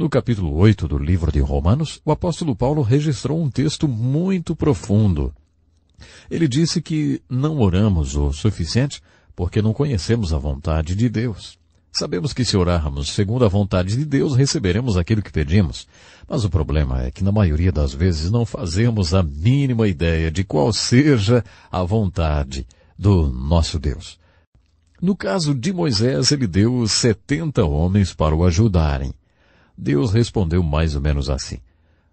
No capítulo 8 do livro de Romanos, o apóstolo Paulo registrou um texto muito profundo. Ele disse que não oramos o suficiente porque não conhecemos a vontade de Deus. Sabemos que se orarmos segundo a vontade de Deus, receberemos aquilo que pedimos. Mas o problema é que na maioria das vezes não fazemos a mínima ideia de qual seja a vontade do nosso Deus. No caso de Moisés, ele deu setenta homens para o ajudarem. Deus respondeu mais ou menos assim.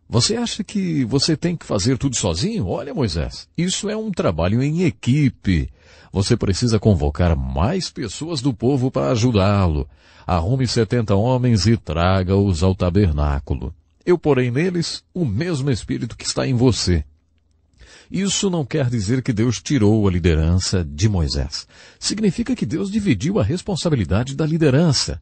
Você acha que você tem que fazer tudo sozinho? Olha, Moisés, isso é um trabalho em equipe. Você precisa convocar mais pessoas do povo para ajudá-lo. Arrume setenta homens e traga-os ao tabernáculo. Eu porei neles o mesmo espírito que está em você. Isso não quer dizer que Deus tirou a liderança de Moisés. Significa que Deus dividiu a responsabilidade da liderança.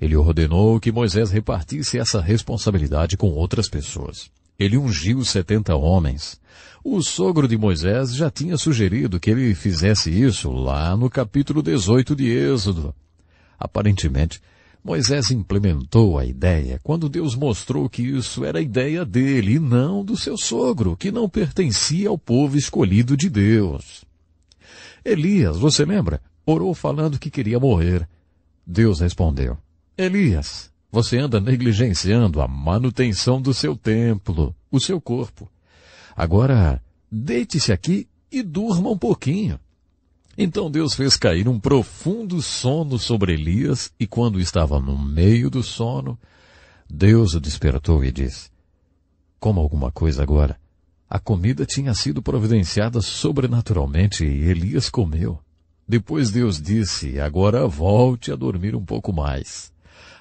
Ele ordenou que Moisés repartisse essa responsabilidade com outras pessoas. Ele ungiu setenta homens. O sogro de Moisés já tinha sugerido que ele fizesse isso lá no capítulo 18 de Êxodo. Aparentemente, Moisés implementou a ideia quando Deus mostrou que isso era ideia dele e não do seu sogro, que não pertencia ao povo escolhido de Deus. Elias, você lembra? Orou falando que queria morrer. Deus respondeu: Elias, você anda negligenciando a manutenção do seu templo, o seu corpo. Agora, deite-se aqui e durma um pouquinho. Então Deus fez cair um profundo sono sobre Elias, e quando estava no meio do sono, Deus o despertou e disse, Coma alguma coisa agora. A comida tinha sido providenciada sobrenaturalmente e Elias comeu. Depois Deus disse, agora volte a dormir um pouco mais.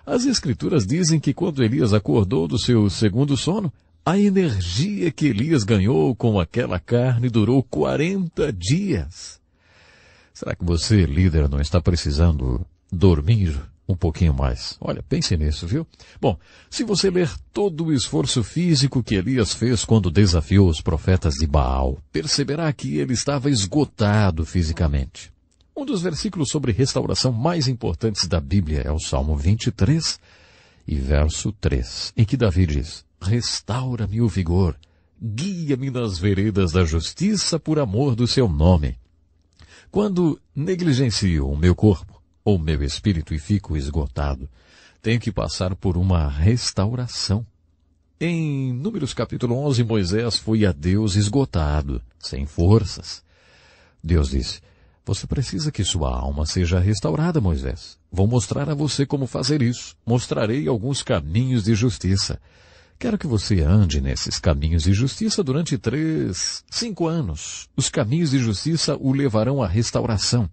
As Escrituras dizem que quando Elias acordou do seu segundo sono, a energia que Elias ganhou com aquela carne durou 40 dias. Será que você, líder, não está precisando dormir um pouquinho mais. Olha, pense nisso, viu? Bom, se você ler todo o esforço físico que Elias fez quando desafiou os profetas de Baal, perceberá que ele estava esgotado fisicamente. Um dos versículos sobre restauração mais importantes da Bíblia é o Salmo 23 e verso 3, em que Davi diz, Restaura-me o vigor, guia-me nas veredas da justiça por amor do seu nome. Quando negligencio o meu corpo ou meu espírito e fico esgotado, tenho que passar por uma restauração. Em Números capítulo 11, Moisés foi a Deus esgotado, sem forças. Deus disse, você precisa que sua alma seja restaurada, Moisés. Vou mostrar a você como fazer isso. Mostrarei alguns caminhos de justiça. Quero que você ande nesses caminhos de justiça durante três, cinco anos. Os caminhos de justiça o levarão à restauração.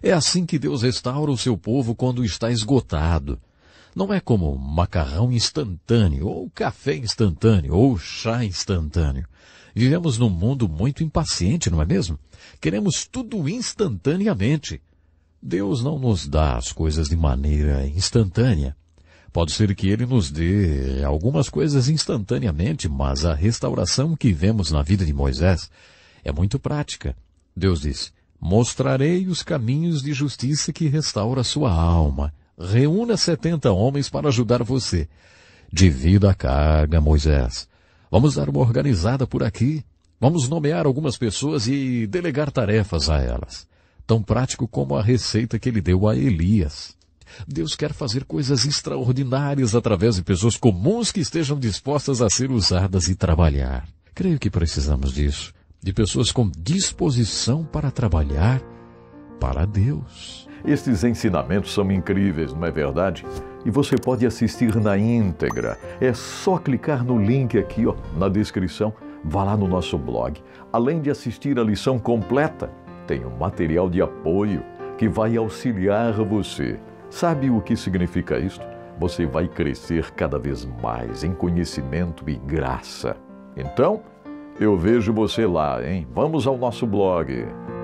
É assim que Deus restaura o seu povo quando está esgotado. Não é como macarrão instantâneo, ou café instantâneo, ou chá instantâneo. Vivemos num mundo muito impaciente, não é mesmo? Queremos tudo instantaneamente. Deus não nos dá as coisas de maneira instantânea. Pode ser que Ele nos dê algumas coisas instantaneamente, mas a restauração que vemos na vida de Moisés é muito prática. Deus disse, mostrarei os caminhos de justiça que restaura sua alma. Reúna setenta homens para ajudar você. Divida a carga, Moisés. Vamos dar uma organizada por aqui. Vamos nomear algumas pessoas e delegar tarefas a elas. Tão prático como a receita que ele deu a Elias. Deus quer fazer coisas extraordinárias através de pessoas comuns que estejam dispostas a ser usadas e trabalhar. Creio que precisamos disso. De pessoas com disposição para trabalhar para Deus. Estes ensinamentos são incríveis, não é verdade? E você pode assistir na íntegra. É só clicar no link aqui, ó, na descrição. Vá lá no nosso blog. Além de assistir a lição completa, tem um material de apoio que vai auxiliar você. Sabe o que significa isto? Você vai crescer cada vez mais em conhecimento e graça. Então, eu vejo você lá, hein? Vamos ao nosso blog.